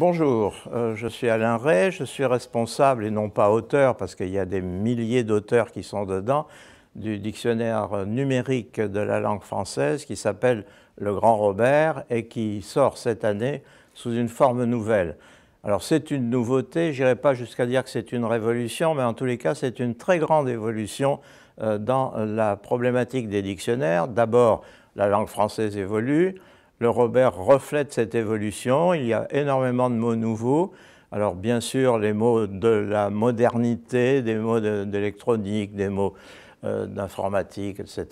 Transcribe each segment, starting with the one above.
Bonjour, euh, je suis Alain Ray, je suis responsable et non pas auteur, parce qu'il y a des milliers d'auteurs qui sont dedans, du dictionnaire numérique de la langue française qui s'appelle Le Grand Robert et qui sort cette année sous une forme nouvelle. Alors c'est une nouveauté, je n'irai pas jusqu'à dire que c'est une révolution, mais en tous les cas c'est une très grande évolution euh, dans la problématique des dictionnaires. D'abord, la langue française évolue, le Robert reflète cette évolution, il y a énormément de mots nouveaux. Alors bien sûr, les mots de la modernité, des mots d'électronique, des mots euh, d'informatique, etc.,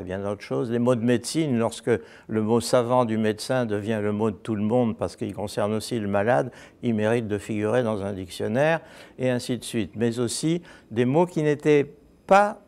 et bien d'autres choses. Les mots de médecine, lorsque le mot savant du médecin devient le mot de tout le monde parce qu'il concerne aussi le malade, il mérite de figurer dans un dictionnaire, et ainsi de suite. Mais aussi des mots qui n'étaient pas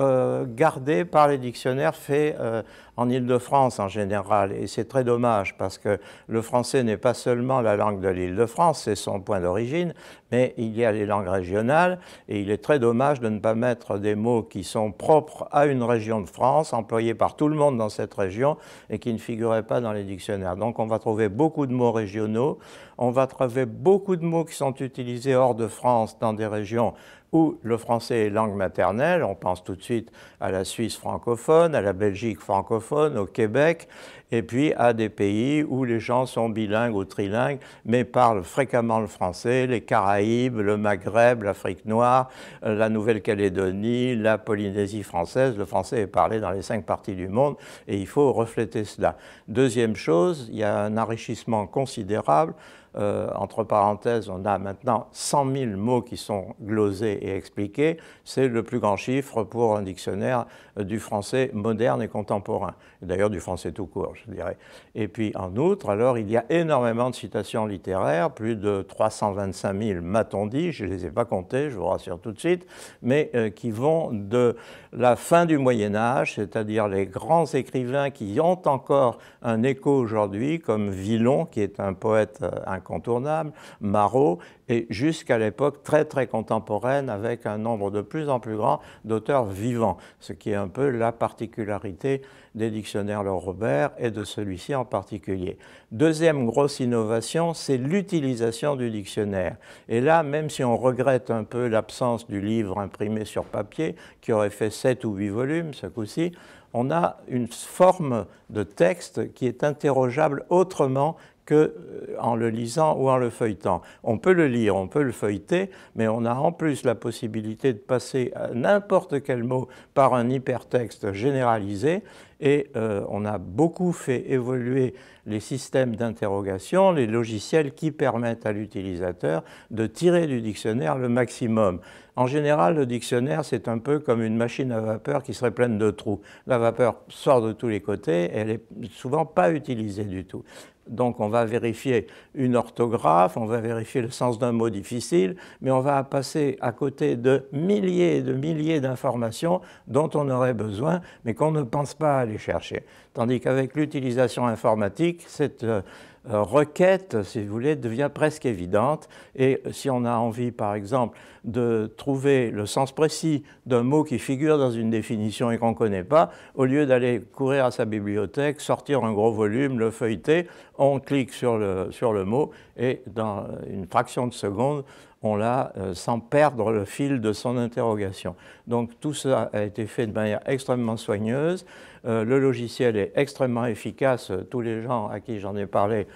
euh, gardés par les dictionnaires faits euh, en Île-de-France en général. Et c'est très dommage parce que le français n'est pas seulement la langue de l'Île-de-France, c'est son point d'origine, mais il y a les langues régionales et il est très dommage de ne pas mettre des mots qui sont propres à une région de France, employés par tout le monde dans cette région et qui ne figuraient pas dans les dictionnaires. Donc on va trouver beaucoup de mots régionaux, on va trouver beaucoup de mots qui sont utilisés hors de France dans des régions où le français est langue maternelle, on pense tout de suite à la Suisse francophone, à la Belgique francophone, au Québec et puis à des pays où les gens sont bilingues ou trilingues, mais parlent fréquemment le français, les Caraïbes, le Maghreb, l'Afrique noire, euh, la Nouvelle-Calédonie, la Polynésie française. Le français est parlé dans les cinq parties du monde et il faut refléter cela. Deuxième chose, il y a un enrichissement considérable euh, entre parenthèses, on a maintenant 100 000 mots qui sont glosés et expliqués. C'est le plus grand chiffre pour un dictionnaire euh, du français moderne et contemporain. D'ailleurs, du français tout court, je dirais. Et puis, en outre, alors, il y a énormément de citations littéraires, plus de 325 000, m'a-t-on dit, je ne les ai pas comptées, je vous rassure tout de suite, mais euh, qui vont de la fin du Moyen Âge, c'est-à-dire les grands écrivains qui ont encore un écho aujourd'hui, comme Villon, qui est un poète, un incontournable, Marot, et jusqu'à l'époque très très contemporaine avec un nombre de plus en plus grand d'auteurs vivants, ce qui est un peu la particularité des dictionnaires Laure Robert et de celui-ci en particulier. Deuxième grosse innovation, c'est l'utilisation du dictionnaire. Et là, même si on regrette un peu l'absence du livre imprimé sur papier, qui aurait fait 7 ou 8 volumes ce coup-ci, on a une forme de texte qui est interrogeable autrement que euh, en le lisant ou en le feuilletant. On peut le lire, on peut le feuilleter, mais on a en plus la possibilité de passer n'importe quel mot par un hypertexte généralisé et euh, on a beaucoup fait évoluer les systèmes d'interrogation, les logiciels qui permettent à l'utilisateur de tirer du dictionnaire le maximum. En général, le dictionnaire, c'est un peu comme une machine à vapeur qui serait pleine de trous. La vapeur sort de tous les côtés et elle n'est souvent pas utilisée du tout. Donc on va vérifier une orthographe, on va vérifier le sens d'un mot difficile, mais on va passer à côté de milliers et de milliers d'informations dont on aurait besoin, mais qu'on ne pense pas à chercher. Tandis qu'avec l'utilisation informatique, cette euh, euh, requête, si vous voulez, devient presque évidente. Et si on a envie, par exemple, de trouver le sens précis d'un mot qui figure dans une définition et qu'on ne connaît pas, au lieu d'aller courir à sa bibliothèque, sortir un gros volume, le feuilleter, on clique sur le, sur le mot et dans une fraction de seconde, on l'a euh, sans perdre le fil de son interrogation. Donc tout ça a été fait de manière extrêmement soigneuse. Euh, le logiciel est extrêmement efficace. Tous les gens à qui j'en ai parlé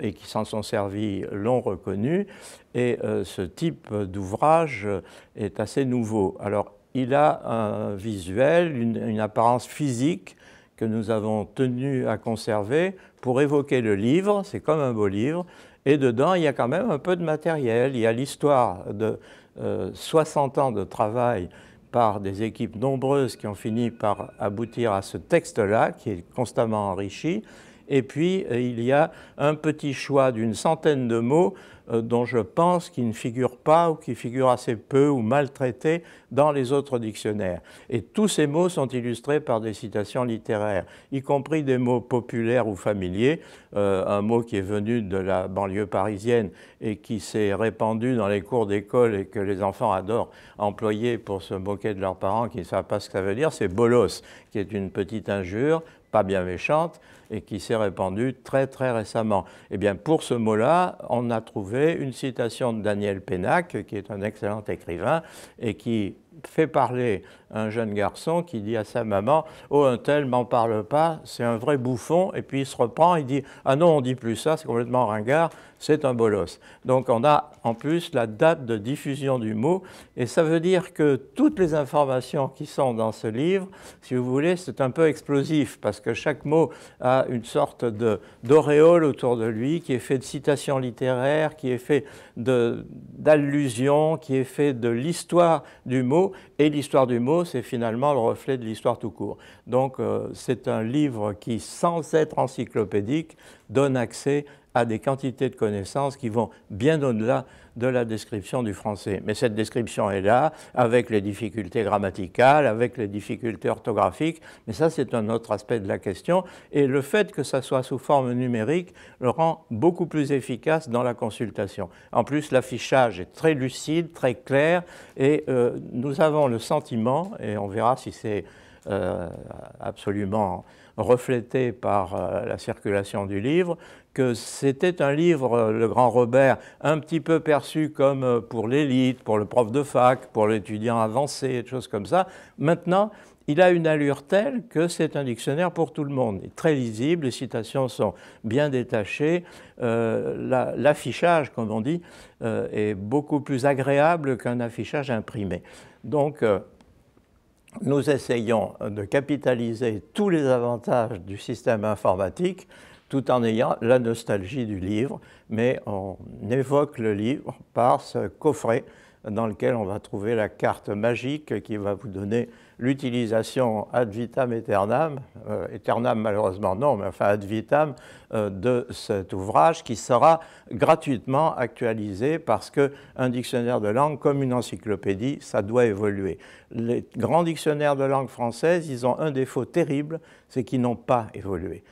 et qui s'en sont servis l'ont reconnu. Et euh, ce type d'ouvrage est assez nouveau. Alors il a un visuel, une apparence physique que nous avons tenu à conserver pour évoquer le livre. C'est comme un beau livre et dedans, il y a quand même un peu de matériel. Il y a l'histoire de 60 euh, ans de travail par des équipes nombreuses qui ont fini par aboutir à ce texte-là, qui est constamment enrichi. Et puis, euh, il y a un petit choix d'une centaine de mots euh, dont je pense qu'il ne figure pas ou qui figure assez peu ou maltraité dans les autres dictionnaires. Et tous ces mots sont illustrés par des citations littéraires, y compris des mots populaires ou familiers, euh, un mot qui est venu de la banlieue parisienne et qui s'est répandu dans les cours d'école et que les enfants adorent employer pour se moquer de leurs parents qui ne savent pas ce que ça veut dire, c'est bolos, qui est une petite injure, pas bien méchante, et qui s'est répandue très très récemment. Eh bien, pour ce mot-là, on a trouvé une citation de Daniel Pénac, qui est un excellent écrivain et qui fait parler un jeune garçon qui dit à sa maman Oh, un tel m'en parle pas, c'est un vrai bouffon. Et puis il se reprend, il dit Ah non, on dit plus ça, c'est complètement ringard, c'est un bolos. Donc on a en plus la date de diffusion du mot. Et ça veut dire que toutes les informations qui sont dans ce livre, si vous voulez, c'est un peu explosif parce que chaque mot a une sorte d'auréole autour de lui qui est fait de citations littéraires, qui est fait d'allusions, qui est fait de l'histoire du mot et l'histoire du mot, c'est finalement le reflet de l'histoire tout court. Donc euh, c'est un livre qui, sans être encyclopédique, donne accès à des quantités de connaissances qui vont bien au-delà de la description du français. Mais cette description est là, avec les difficultés grammaticales, avec les difficultés orthographiques, mais ça c'est un autre aspect de la question, et le fait que ça soit sous forme numérique le rend beaucoup plus efficace dans la consultation. En plus, l'affichage est très lucide, très clair, et euh, nous avons le sentiment, et on verra si c'est euh, absolument reflété par euh, la circulation du livre, que c'était un livre, euh, Le Grand Robert, un petit peu perçu comme euh, pour l'élite, pour le prof de fac, pour l'étudiant avancé, des choses comme ça. Maintenant, il a une allure telle que c'est un dictionnaire pour tout le monde. Il est très lisible, les citations sont bien détachées, l'affichage, comme on dit, est beaucoup plus agréable qu'un affichage imprimé. Donc, nous essayons de capitaliser tous les avantages du système informatique tout en ayant la nostalgie du livre, mais on évoque le livre par ce coffret dans lequel on va trouver la carte magique qui va vous donner l'utilisation ad vitam aeternam, euh, aeternam malheureusement non, mais enfin ad vitam, euh, de cet ouvrage qui sera gratuitement actualisé parce qu'un dictionnaire de langue, comme une encyclopédie, ça doit évoluer. Les grands dictionnaires de langue française, ils ont un défaut terrible, c'est qu'ils n'ont pas évolué.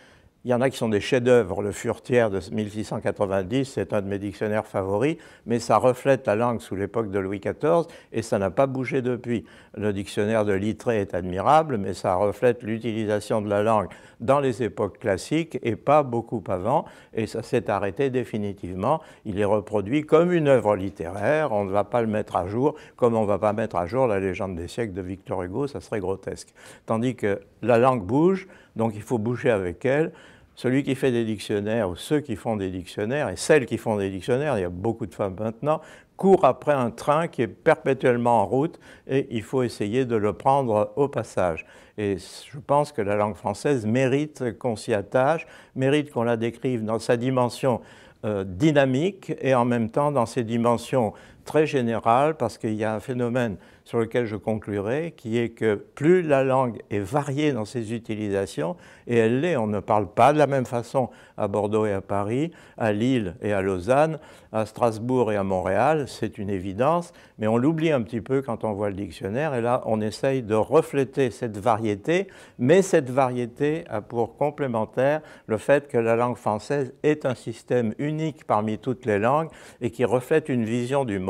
Il y en a qui sont des chefs-d'œuvre. Le Furtière de 1690, c'est un de mes dictionnaires favoris, mais ça reflète la langue sous l'époque de Louis XIV et ça n'a pas bougé depuis. Le dictionnaire de Littré est admirable, mais ça reflète l'utilisation de la langue dans les époques classiques et pas beaucoup avant, et ça s'est arrêté définitivement. Il est reproduit comme une œuvre littéraire, on ne va pas le mettre à jour, comme on ne va pas mettre à jour la légende des siècles de Victor Hugo, ça serait grotesque. Tandis que la langue bouge, donc il faut bouger avec elle. Celui qui fait des dictionnaires ou ceux qui font des dictionnaires et celles qui font des dictionnaires, il y a beaucoup de femmes maintenant, courent après un train qui est perpétuellement en route et il faut essayer de le prendre au passage. Et je pense que la langue française mérite qu'on s'y attache, mérite qu'on la décrive dans sa dimension euh, dynamique et en même temps dans ses dimensions très général parce qu'il y a un phénomène sur lequel je conclurai, qui est que plus la langue est variée dans ses utilisations, et elle l'est, on ne parle pas de la même façon à Bordeaux et à Paris, à Lille et à Lausanne, à Strasbourg et à Montréal, c'est une évidence, mais on l'oublie un petit peu quand on voit le dictionnaire, et là on essaye de refléter cette variété, mais cette variété a pour complémentaire le fait que la langue française est un système unique parmi toutes les langues et qui reflète une vision du monde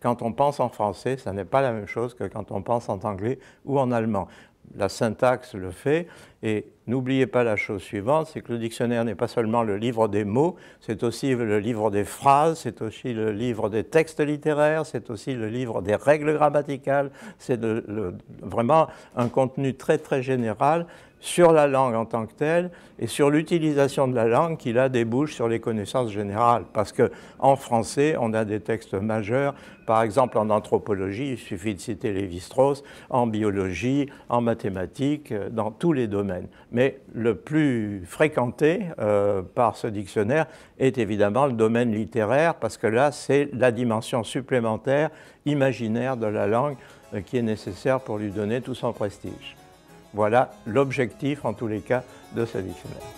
quand on pense en français, ça n'est pas la même chose que quand on pense en anglais ou en allemand. La syntaxe le fait, et N'oubliez pas la chose suivante, c'est que le dictionnaire n'est pas seulement le livre des mots, c'est aussi le livre des phrases, c'est aussi le livre des textes littéraires, c'est aussi le livre des règles grammaticales, c'est vraiment un contenu très très général sur la langue en tant que telle et sur l'utilisation de la langue qui là débouche sur les connaissances générales. Parce qu'en français, on a des textes majeurs. Par exemple, en anthropologie, il suffit de citer Lévi-Strauss, en biologie, en mathématiques, euh, dans tous les domaines mais le plus fréquenté euh, par ce dictionnaire est évidemment le domaine littéraire, parce que là, c'est la dimension supplémentaire, imaginaire de la langue euh, qui est nécessaire pour lui donner tout son prestige. Voilà l'objectif, en tous les cas, de ce dictionnaire.